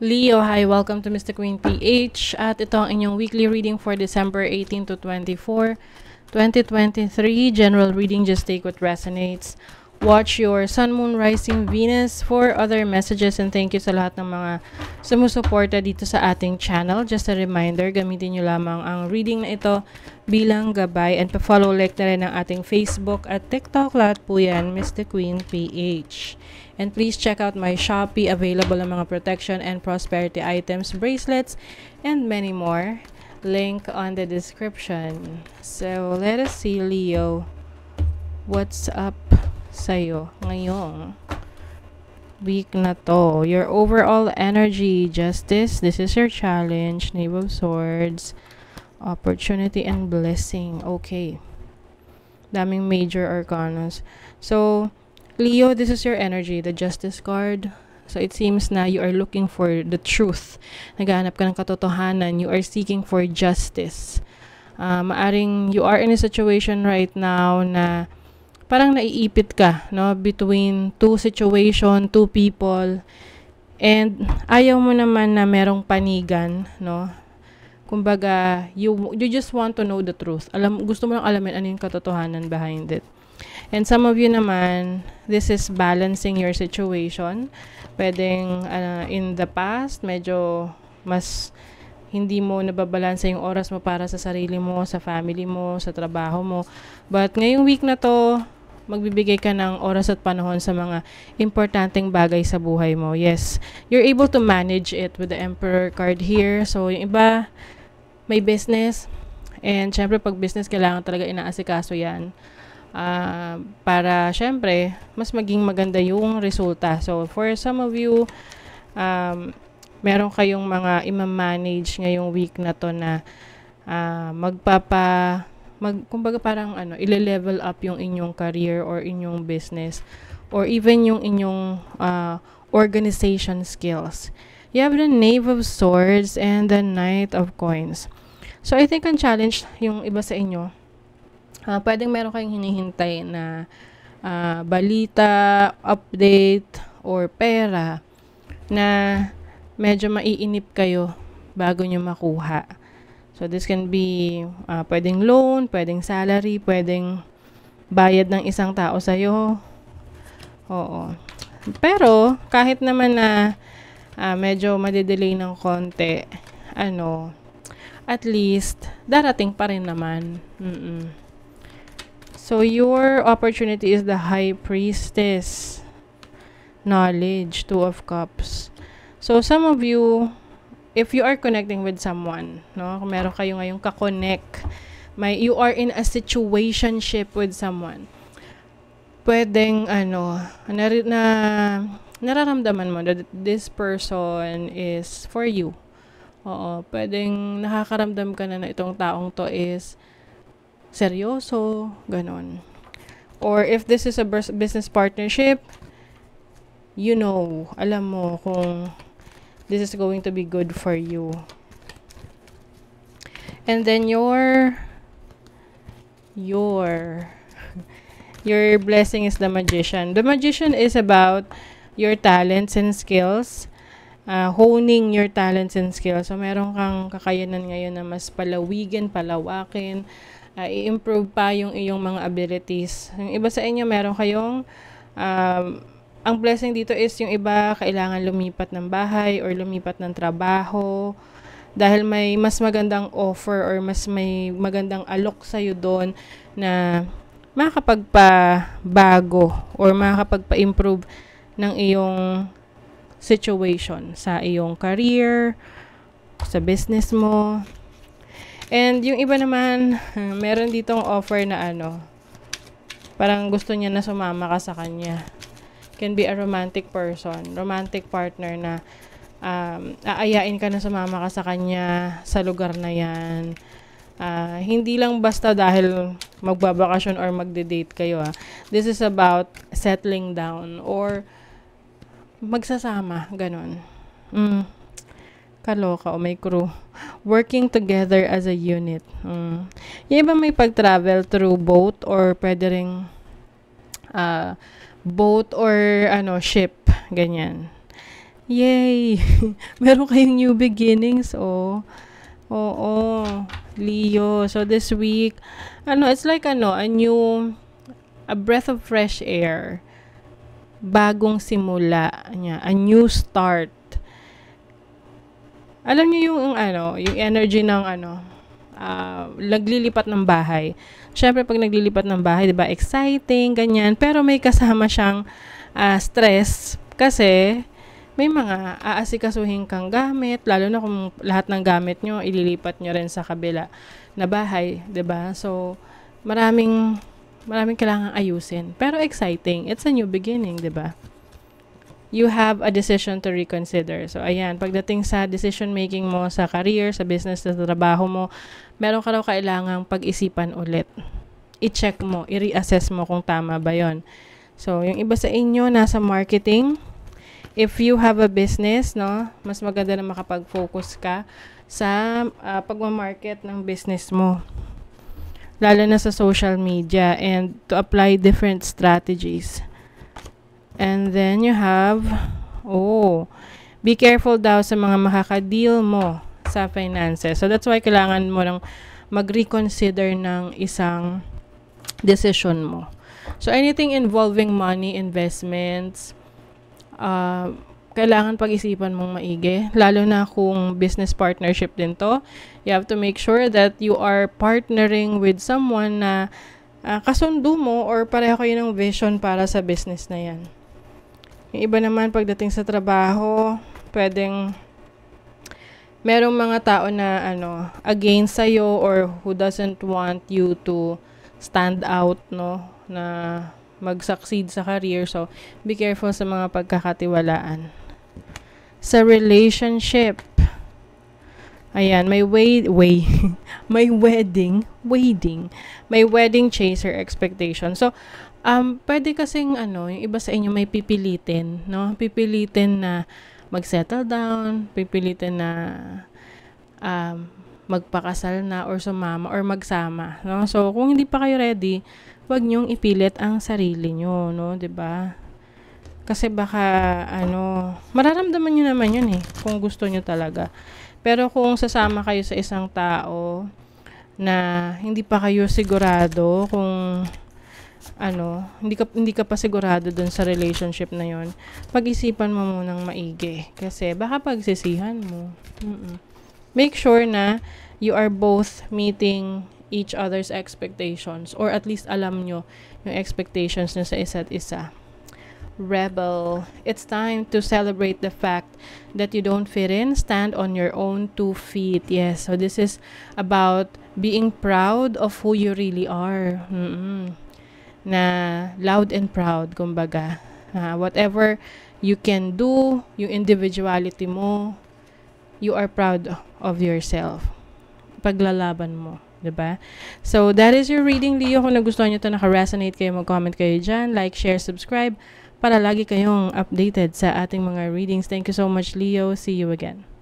Leo, hi. Welcome to Mr. Queen PH. At ito ang inyong weekly reading for December 18 to 24, 2023. General reading, just take what resonates watch your Sun, Moon, Rising, Venus for other messages and thank you sa lahat ng mga sumusuporta dito sa ating channel. Just a reminder, gamitin nyo lamang ang reading na ito bilang gabay and pa-follow like na rin ang ating Facebook at TikTok. Lahat po yan, Mr. Queen PH. And please check out my Shopee. Available ang mga protection and prosperity items, bracelets, and many more. Link on the description. So, let us see, Leo. What's up sa'yo ngayong week na to. Your overall energy, justice, this is your challenge, knave of swords, opportunity, and blessing. Okay. Daming major arcanas. So, Leo, this is your energy, the justice card. So, it seems na you are looking for the truth. Naghahanap ka ng katotohanan. You are seeking for justice. Uh, maaring you are in a situation right now na parang naiipit ka, no? Between two situation, two people. And ayaw mo naman na merong panigan, no? Kumbaga, you, you just want to know the truth. Alam, gusto mo lang alamin ano yung katotohanan behind it. And some of you naman, this is balancing your situation. Pwedeng uh, in the past, medyo mas hindi mo nababalansa yung oras mo para sa sarili mo, sa family mo, sa trabaho mo. But ngayong week na to, magbibigay ka ng oras at panahon sa mga importanteng bagay sa buhay mo. Yes, you're able to manage it with the Emperor card here. So, yung iba, may business. And, syempre, pag business, kailangan talaga inaasikaso yan. Uh, para, syempre, mas maging maganda yung resulta. So, for some of you, um, meron kayong mga imamanage ngayong week na to na uh, magpapa mag kumbaga parang ano, ile-level up yung inyong career or inyong business or even yung inyong uh, organization skills. You have the Knave of Swords and the Knight of Coins. So I think ang challenge yung iba sa inyo, uh, pwedeng meron kayong hinihintay na uh, balita, update, or pera na medyo maiinip kayo bago nyo makuha. So, this can be uh, pwedeng loan, pwedeng salary, pwedeng bayad ng isang tao sa'yo. Oo. Pero, kahit naman na uh, medyo madedelay ng konti, ano, at least, darating pa rin naman. Mm-mm. So, your opportunity is the High Priestess. Knowledge, Two of Cups. So, some of you if you are connecting with someone, no? Kung meron kayo ngayong ka-connect, may you are in a situationship with someone. Pwedeng ano, na, na nararamdaman mo that this person is for you. Oo, pwedeng nakakaramdam ka na na itong taong to is seryoso, ganon. Or if this is a business partnership, you know, alam mo kung this is going to be good for you and then your your your blessing is the magician the magician is about your talents and skills uh, honing your talents and skills so meron kang kakayanan ngayon na mas palawigin palawakin uh, i-improve pa yung iyong mga abilities yung iba sa inyo meron kayong um, ang blessing dito is yung iba kailangan lumipat ng bahay or lumipat ng trabaho dahil may mas magandang offer or mas may magandang alok sa iyo doon na makakapagpabago or makakapagpa-improve ng iyong situation sa iyong career, sa business mo. And yung iba naman, meron ditong offer na ano, parang gusto niya na sumama ka sa kanya can be a romantic person, romantic partner na um, aayain ka na sa mama ka sa kanya sa lugar na yan. Uh, hindi lang basta dahil magbabakasyon or magde-date kayo. Ha. Ah. This is about settling down or magsasama, ganun. Mm. Kaloka o oh, may crew. Working together as a unit. Mm. Yung iba may pag-travel through boat or pwede rin uh, ah, boat or ano ship, ganyan. Yay! Meron kayong new beginnings, oh. Oo, Leo. So this week, ano, it's like ano, a new a breath of fresh air. Bagong simula niya, a new start. Alam niyo yung ano, yung energy ng ano, uh, naglilipat ng bahay. Syempre pag naglilipat ng bahay, 'di ba, exciting ganyan, pero may kasama siyang uh, stress kasi may mga aasikasuhin kang gamit, lalo na kung lahat ng gamit nyo, ililipat nyo rin sa kabila na bahay, ba diba? So, maraming, maraming kailangan ayusin. Pero exciting. It's a new beginning, ba diba? you have a decision to reconsider. So, ayan, pagdating sa decision-making mo sa career, sa business, sa trabaho mo, meron ka raw kailangang pag-isipan ulit. I-check mo, i-reassess mo kung tama ba yon. So, yung iba sa inyo, nasa marketing. If you have a business, no, mas maganda na makapag-focus ka sa uh, pagmamarket ng business mo. Lalo na sa social media and to apply different strategies And then you have, oh, be careful daw sa mga makakadeal mo sa finances. So that's why kailangan mo lang mag-reconsider ng isang decision mo. So anything involving money, investments, uh, kailangan pag-isipan mong maigi. Lalo na kung business partnership din to. You have to make sure that you are partnering with someone na uh, kasundo mo or pareho kayo ng vision para sa business na yan. Yung iba naman pagdating sa trabaho, pwedeng merong mga tao na ano, against sa iyo or who doesn't want you to stand out, no, na mag-succeed sa career. So, be careful sa mga pagkakatiwalaan. Sa relationship, Ayan, may way, way, may wedding, wedding, may wedding chaser expectation. So, Um, pwede kasing ano, yung iba sa inyo may pipilitin, no? Pipilitin na mag-settle down, pipilitin na um, magpakasal na or sumama or magsama, no? So, kung hindi pa kayo ready, wag niyong ipilit ang sarili niyo, no? 'Di ba? Kasi baka ano, mararamdaman niyo naman 'yun eh kung gusto niyo talaga. Pero kung sasama kayo sa isang tao na hindi pa kayo sigurado kung ano, hindi ka hindi ka pa sigurado dun sa relationship na 'yon. Pag-isipan mo munang maigi kasi baka pagsisihan mo. Mm-mm. Make sure na you are both meeting each other's expectations or at least alam nyo yung expectations nyo sa isa't isa. Rebel, it's time to celebrate the fact that you don't fit in, stand on your own two feet. Yes, so this is about being proud of who you really are. Mm-mm na loud and proud, kumbaga. Uh, whatever you can do, yung individuality mo, you are proud of yourself. Paglalaban mo. 'di ba? So that is your reading Leo. Kung nagustuhan niyo 'to, naka-resonate kayo, mag-comment kayo diyan, like, share, subscribe para lagi kayong updated sa ating mga readings. Thank you so much Leo. See you again.